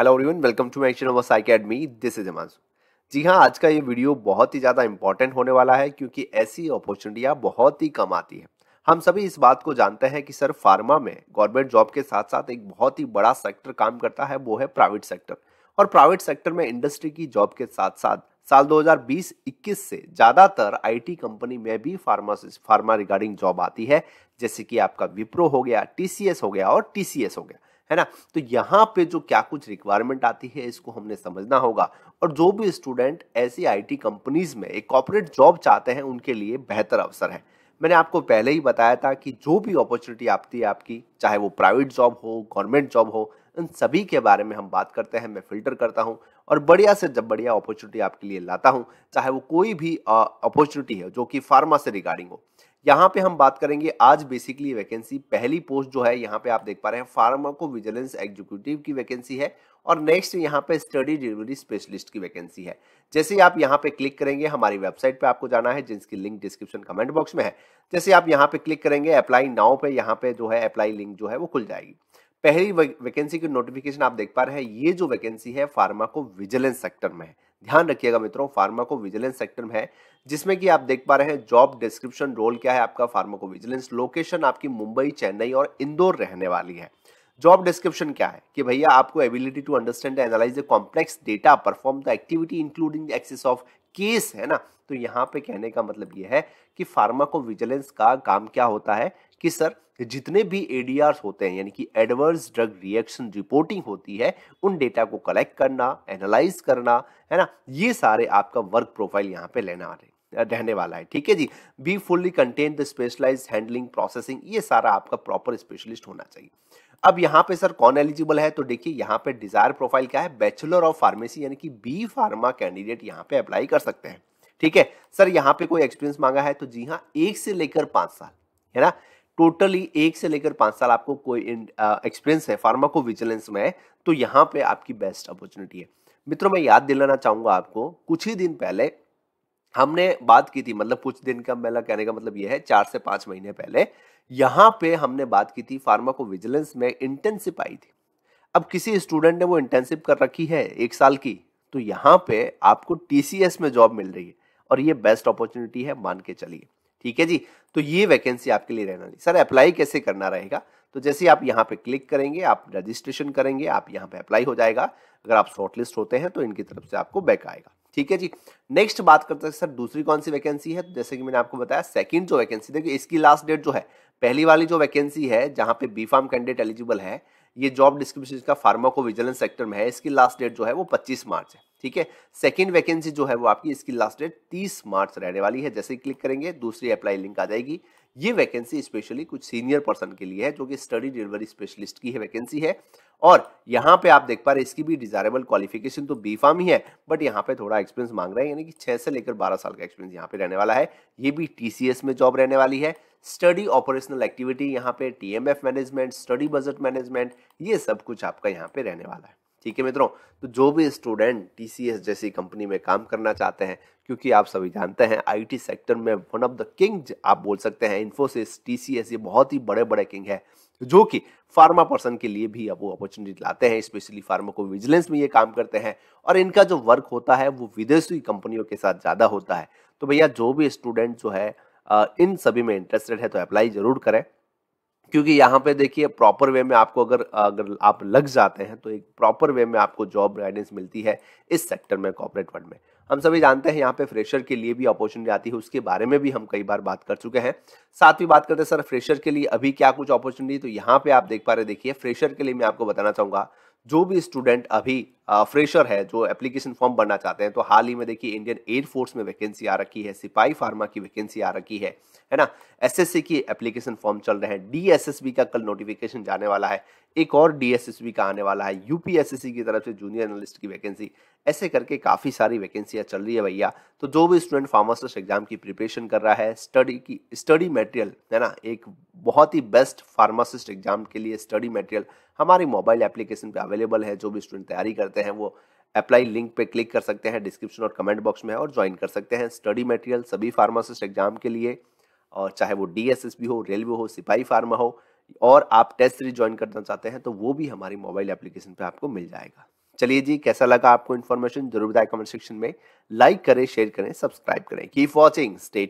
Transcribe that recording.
hello everyone welcome to my psych academy this is Amansu ji हाँ आज का ये वीडियो बहुत ही ज़्यादा इंपॉर्टेंट होने वाला है क्योंकि ऐसी अपॉर्चुनिटियाँ बहुत ही कम आती है हम सभी इस बात को जानते हैं कि सर फार्मा में गवर्नमेंट जॉब के साथ साथ एक बहुत ही बड़ा सेक्टर काम करता है वो है प्राइवेट सेक्टर और प्राइवेट सेक्टर में इंडस्ट्री की जॉब के साथ साथ साल 2020-21 से ज़्यादातर आईटी कंपनी में भी फार्मा फार्मा रिगार्डिंग जॉब आती है जैसे कि आपका विप्रो हो गया टीसीएस हो गया और टीसीएस हो गया है ना तो यहाँ पे जो क्या कुछ रिक्वायरमेंट आती है इसको हमने समझना होगा और जो भी स्टूडेंट ऐसी आईटी कंपनीज में एक कॉपोरेट जॉब चाहते हैं उनके लिए बेहतर अवसर है मैंने आपको पहले ही बताया था कि जो भी अपॉर्चुनिटी आती है आपकी चाहे वो प्राइवेट जॉब हो गवर्नमेंट जॉब हो इन सभी के बारे में हम बात करते हैं मैं फिल्टर करता हूँ और बढ़िया से जब बढ़िया अपॉर्चुनिटी आपके लिए लाता हूँ चाहे वो कोई भी अपॉर्चुनिटी है जो कि फार्मा से रिगार्डिंग हो यहाँ पे हम बात करेंगे आज बेसिकली वैकेंसी पहली पोस्ट जो है यहाँ पे आप देख पा रहे हैं फार्मा को विजिलेंस एग्जीक्यूटिव की वैकेंसी है और नेक्स्ट यहाँ पे स्टडी डिलीवरी स्पेशलिस्ट की वैकेंसी है जैसे आप यहाँ पे क्लिक करेंगे हमारी वेबसाइट पे आपको जाना है जिसकी लिंक डिस्क्रिप्शन कमेंट बॉक्स में है जैसे आप यहाँ पे क्लिक करेंगे अप्लाई नाउ पे यहाँ पे जो है अप्लाई लिंक जो है वो खुल जाएगी पहली वैकेंसी की नोटिफिकेशन आप देख पा रहे हैं ये जो वैकेंसी है फार्मा को विजिलेंस सेक्टर में है ध्यान रखिएगा मित्रों फार्माको विजिलेंस सेक्टर में है जिसमें कि आप देख पा रहे हैं जॉब डिस्क्रिप्शन रोल क्या है आपका फार्माको विजिलेंस लोकेशन आपकी मुंबई चेन्नई और इंदौर रहने वाली है जॉब डिस्क्रिप्शन क्या है कि भैया आपको ability to understand analyze the complex data perform the activity including access of case है ना तो यहाँ पे कहने का मतलब ये है कि फार्माकोविजिलेंस का काम क्या होता है कि सर जितने भी एडीआर होते हैं यानी कि एडवर्स ड्रग रिएक्शन रिपोर्टिंग होती है उन डेटा को कलेक्ट करना एनालाइज करना है ना ये सारे आपका वर्क प्रोफाइल यहाँ पे लेना आ रहे हैं रहने वाला है ठीक है जी be fully contain the specialize handling processing ये सारा आपका प्रॉपर स्पेशलिस्ट होना चाहिए अब यहाँ पे सर कौन एलिजिबल है तो देखिए यहाँ पे डिजायर प्रोफाइल क्या है बैचलर ऑफ फार्मेसी यानी कि बी फार्मा कैंडिडेट यहाँ पे अप्लाई कर सकते हैं ठीक है सर यहाँ पे कोई एक्सपीरियंस मांगा है तो जी हाँ एक से लेकर पांच साल है ना टोटली एक से लेकर पांच साल आपको कोई एक्सपीरियंस है फार्मा को विजिलेंस में है तो यहाँ पे आपकी बेस्ट अपॉर्चुनिटी है मित्रों मैं याद दिलाना चाहूंगा आपको कुछ ही दिन पहले हमने बात की थी मतलब कुछ दिन का मेला कहने का मतलब यह है चार से पांच महीने पहले यहाँ पे हमने बात की थी फार्मा को विजिलेंस में इंटेंसिप आई थी अब किसी स्टूडेंट ने वो इंटेंसिप कर रखी है एक साल की तो यहाँ पे आपको टीसीएस में जॉब मिल रही है और ये बेस्ट अपॉर्चुनिटी है मान के चलिए ठीक है जी तो ये वैकेंसी आपके लिए रहना नहीं सर अप्लाई कैसे करना रहेगा तो जैसे आप यहाँ पे क्लिक करेंगे आप रजिस्ट्रेशन करेंगे आप यहाँ पे अप्लाई हो जाएगा अगर आप शॉर्टलिस्ट होते हैं तो इनकी तरफ से आपको बैक आएगा ठीक है जी नेक्स्ट बात करते हैं सर दूसरी कौन सी वैकेंसी है तो जैसे कि मैंने आपको बताया सेकंड जो वैकेंसी देखिए इसकी लास्ट डेट जो है पहली वाली जो वैकेंसी है जहां पे बी फार्म कैंडिडेट एलिजिबल है ये जॉब डिस्क्रिप्शन का फार्मा को विजिलेंस सेक्टर में है इसकी लास्ट डेट जो है वो 25 मार्च है ठीक है सेकेंड वैकेंसी जो है वो आपकी इसकी लास्ट डेट 30 मार्च रहने वाली है जैसे ही क्लिक करेंगे दूसरी अप्लाई लिंक आ जाएगी ये वैकेंसी स्पेशली कुछ सीनियर पर्सन के लिए है जो कि स्टडी डिलीवरी स्पेशलिस्ट की है वैकेंसी है और यहाँ पे आप देख पा रहे इसकी भी डिजायरेबल क्वालिफिकेशन तो बी फार्म ही है बट यहाँ पे थोड़ा एक्सपीरियंस मांग रहे हैं यानी कि छह से लेकर बारह साल का एक्सपीरियंस यहाँ पे रहने वाला है ये भी टीसीएस में जॉब रहने वाली है स्टडी ऑपरेशनल एक्टिविटी यहाँ पे T management study budget management ये सब कुछ आपका यहाँ पे रहने वाला है ठीक है मित्रों तो जो भी स्टूडेंट टी जैसी कंपनी में काम करना चाहते हैं क्योंकि आप सभी जानते हैं आईटी सेक्टर में वन ऑफ द किंग आप बोल सकते हैं इन्फोसिस टी ये बहुत ही बड़े बड़े किंग है जो कि फार्मा पर्सन के लिए भी अब वो अपॉर्चुनिटी लाते हैं स्पेशली फार्मा को विजिलेंस में ये काम करते हैं और इनका जो वर्क होता है वो विदेशी कंपनियों के साथ ज़्यादा होता है तो भैया जो भी स्टूडेंट जो है इन सभी में इंटरेस्टेड है तो अप्लाई जरूर करें क्योंकि यहाँ पे देखिए प्रॉपर वे में आपको अगर अगर आप लग जाते हैं तो एक प्रॉपर वे में आपको जॉब गाइडेंस मिलती है इस सेक्टर में कॉपरेट वर्ल्ड में हम सभी जानते हैं यहाँ पे फ्रेशर के लिए भी अपॉर्चुनिटी आती है उसके बारे में भी हम कई बार बात कर चुके हैं साथ ही बात करते हैं सर फ्रेशर के लिए अभी क्या कुछ अपॉर्चुनिटी तो यहाँ पे आप देख पा रहे देखिए फ्रेशर के लिए मैं आपको बताना चाहूंगा जो भी स्टूडेंट अभी फ्रेशर है जो एप्लीकेशन फॉर्म भरना चाहते हैं तो हाल ही में देखिए इंडियन एयरफोर्स में वैकेंसी आ रखी है सिपाही फार्मा की वैकेंसी आ रखी है है ना एसएससी की एप्लीकेशन फॉर्म चल रहे हैं डीएसएसबी का कल नोटिफिकेशन जाने वाला है एक और डीएसएसबी का आने वाला है यूपीएसएससी की तरफ से जूनियर एनालिस्ट की वैकेंसी ऐसे करके काफ़ी सारी वैकेंसियाँ चल रही है भैया तो जो भी स्टूडेंट फार्मास एग्जाम की प्रिपरेशन कर रहा है स्टडी की स्टडी मटेरियल है ना एक बहुत ही बेस्ट फार्मासिस्ट एग्जाम के लिए स्टडी मटेरियल हमारे मोबाइल एप्लीकेशन पे अवेलेबल है जो भी स्टूडेंट तैयारी करते हैं वो अप्लाई लिंक पे क्लिक कर सकते हैं डिस्क्रिप्शन और कमेंट बॉक्स में है और ज्वाइन कर सकते हैं स्टडी मटेरियल सभी फार्मासिस्ट एग्जाम के लिए और चाहे वो डी हो रेलवे हो सिपाही फार्मा हो और आप टेस्ट सीरीज ज्वाइन करना चाहते हैं तो वो भी हमारी मोबाइल एप्लीकेशन पर आपको मिल जाएगा चलिए जी कैसा लगा आपको इन्फॉर्मेशन जरूर बताए कमेंट सेक्शन में लाइक करें शेयर करें सब्सक्राइब करें कीप वॉचिंग स्टे